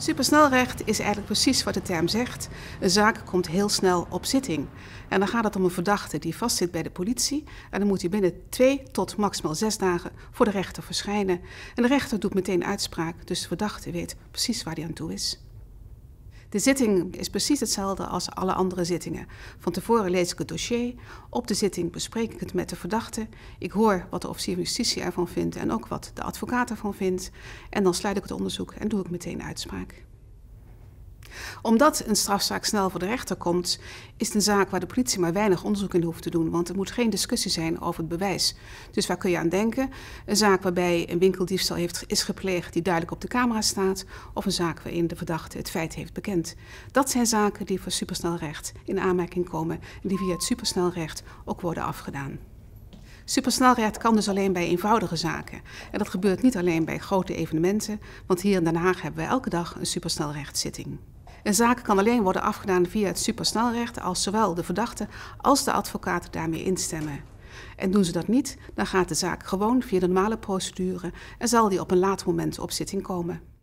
Supersnelrecht is eigenlijk precies wat de term zegt. Een zaak komt heel snel op zitting. En dan gaat het om een verdachte die vastzit bij de politie. En dan moet hij binnen twee tot maximaal zes dagen voor de rechter verschijnen. En de rechter doet meteen uitspraak, dus de verdachte weet precies waar hij aan toe is. De zitting is precies hetzelfde als alle andere zittingen. Van tevoren lees ik het dossier, op de zitting bespreek ik het met de verdachte, ik hoor wat de officier van justitie ervan vindt en ook wat de advocaat ervan vindt en dan sluit ik het onderzoek en doe ik meteen uitspraak omdat een strafzaak snel voor de rechter komt, is het een zaak waar de politie maar weinig onderzoek in hoeft te doen. Want er moet geen discussie zijn over het bewijs. Dus waar kun je aan denken? Een zaak waarbij een winkeldiefstal heeft, is gepleegd die duidelijk op de camera staat. Of een zaak waarin de verdachte het feit heeft bekend. Dat zijn zaken die voor supersnelrecht in aanmerking komen. En die via het supersnelrecht ook worden afgedaan. Supersnelrecht kan dus alleen bij eenvoudige zaken. En dat gebeurt niet alleen bij grote evenementen, want hier in Den Haag hebben we elke dag een supersnelrechtszitting. Een zaak kan alleen worden afgedaan via het supersnelrecht als zowel de verdachte als de advocaat daarmee instemmen. En doen ze dat niet, dan gaat de zaak gewoon via de normale procedure en zal die op een later moment op zitting komen.